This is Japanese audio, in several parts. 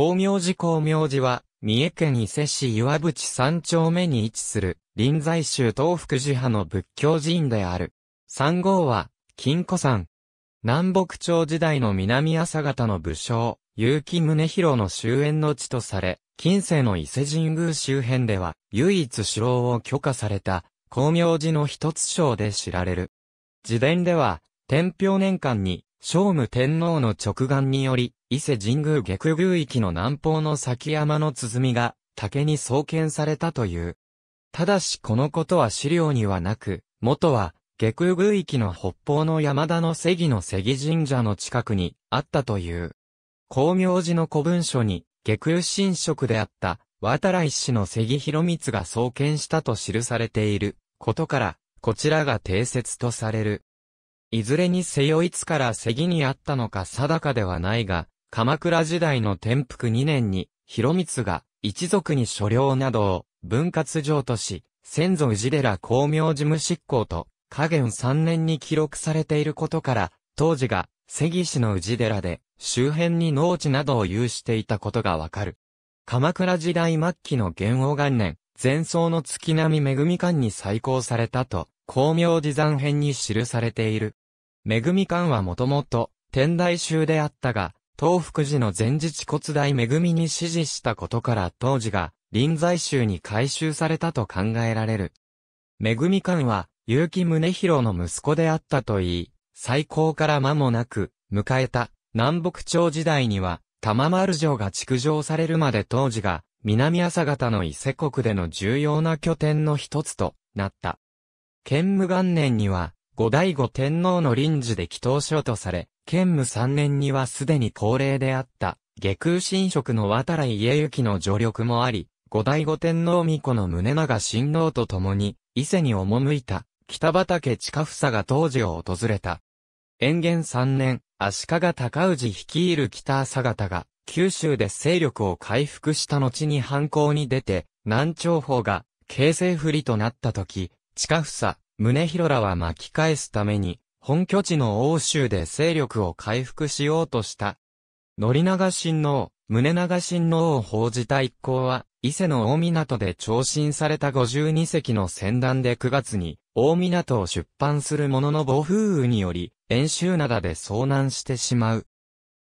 光明寺光明寺は、三重県伊勢市岩淵三丁目に位置する、臨済宗東福寺派の仏教寺院である。三号は、金庫山。南北朝時代の南朝方の武将、結城宗広の終焉の地とされ、近世の伊勢神宮周辺では、唯一狩猟を許可された、光明寺の一つ章で知られる。自伝では、天平年間に、聖武天皇の直眼により、伊勢神宮下宮域の南方の先山の鼓が竹に創建されたという。ただしこのことは資料にはなく、元は下空宮域の北方の山田の関の関神社の近くにあったという。光明寺の古文書に下空神職であった渡来氏の関広光が創建したと記されていることから、こちらが定説とされる。いずれにせよいつから関にあったのか定かではないが、鎌倉時代の転覆2年に、広光が一族に所領などを分割譲とし、先祖氏寺公明事務執行と、下減3年に記録されていることから、当時が関市の氏寺で周辺に農地などを有していたことがわかる。鎌倉時代末期の元王元年、前奏の月並恵館に再興されたと、光明寺山編に記されている。恵館はもともと天台宗であったが、東福寺の前日骨大恵みに指示したことから当時が臨済宗に改修されたと考えられる。恵み館は結城宗広の息子であったといい、最高から間もなく迎えた南北朝時代には玉丸城が築城されるまで当時が南朝方の伊勢国での重要な拠点の一つとなった。建武元年には、後醍醐天皇の臨時で祈祷書とされ、建武3年にはすでに高齢であった、下空神職の渡来家行の助力もあり、後醍醐天皇御子の宗長親王と共に、伊勢に赴いた、北畠近房が当時を訪れた。延元3年、足利尊氏率いる北朝方が、九州で勢力を回復した後に反抗に出て、南朝方が、形勢不利となった時、近房、宗広らは巻き返すために、本拠地の欧州で勢力を回復しようとした。宣長親王、宗長親王を報じた一行は、伊勢の大港で長身された52隻の船団で9月に、大港を出版する者の暴風雨により、遠州灘で遭難してしまう。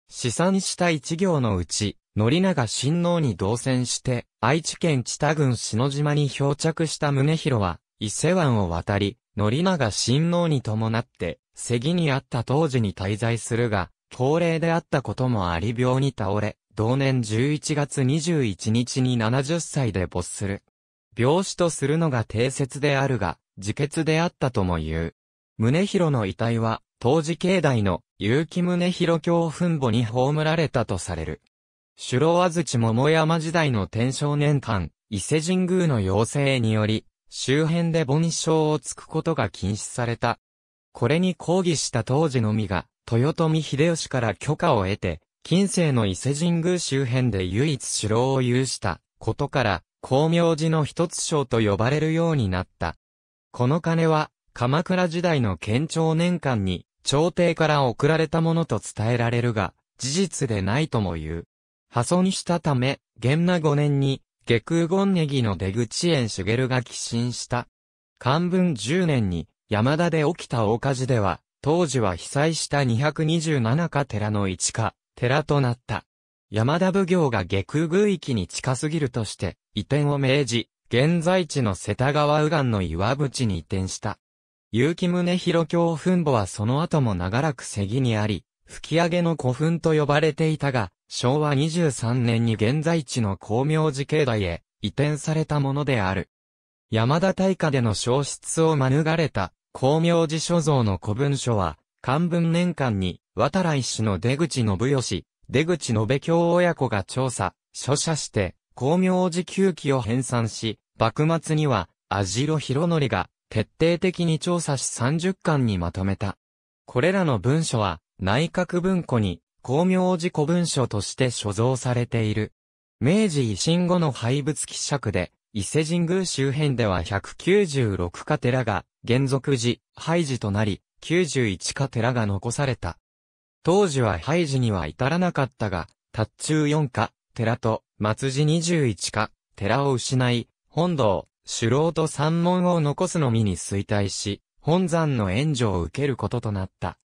試算した一行のうち、宣長親王に同船して、愛知県知多郡篠島に漂着した宗広は、伊勢湾を渡り、則が親王に伴って、関にあった当時に滞在するが、高齢であったこともあり病に倒れ、同年11月21日に70歳で没する。病死とするのが定説であるが、自決であったとも言う。宗広の遺体は、当時境内の結城宗広教墳墓に葬られたとされる。首老土桃山時代の天正年間、伊勢神宮の要請により、周辺で梵章をつくことが禁止された。これに抗議した当時のみが、豊臣秀吉から許可を得て、近世の伊勢神宮周辺で唯一城を有したことから、光明寺の一つ章と呼ばれるようになった。この鐘は、鎌倉時代の県庁年間に、朝廷から送られたものと伝えられるが、事実でないとも言う。破損したため、元那5年に、下空権ネギの出口園茂が寄進した。漢文10年に山田で起きた大火事では、当時は被災した227か寺の一か、寺となった。山田奉行が下空区域に近すぎるとして、移転を命じ、現在地の世田川右岸の岩淵に移転した。結城宗広教墳墓はその後も長らく瀬木にあり、吹き上げの古墳と呼ばれていたが、昭和23年に現在地の光明寺境内へ移転されたものである。山田大化での消失を免れた光明寺所蔵の古文書は、漢文年間に渡来氏の出口信義、出口信京親子が調査、書写して、光明寺旧記を編纂し、幕末には、網代広則が、徹底的に調査し30巻にまとめた。これらの文書は、内閣文庫に、公明寺古文書として所蔵されている。明治維新後の廃仏希釈で、伊勢神宮周辺では196家寺が、原続寺、廃寺となり、91家寺が残された。当時は廃寺には至らなかったが、達中4カ、寺と、松寺21カ、寺を失い、本堂、首老と三門を残すのみに衰退し、本山の援助を受けることとなった。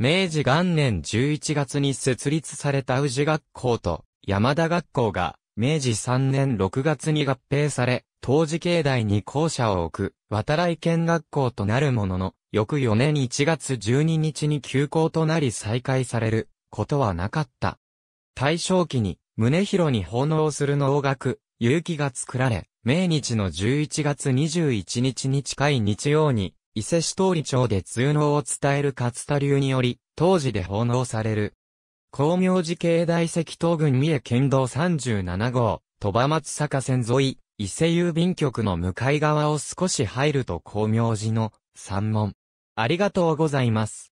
明治元年11月に設立された宇治学校と山田学校が明治3年6月に合併され、当時境内に校舎を置く渡来県学校となるものの、翌4年1月12日に休校となり再開されることはなかった。大正期に宗広に奉納する能楽、勇気が作られ、明日の11月21日に近い日曜に、伊勢市通り町で通能を伝える勝田流により、当時で奉納される。光明寺系大石東郡三重県道37号、鳥羽松坂線沿い、伊勢郵便局の向かい側を少し入ると光明寺の山門。ありがとうございます。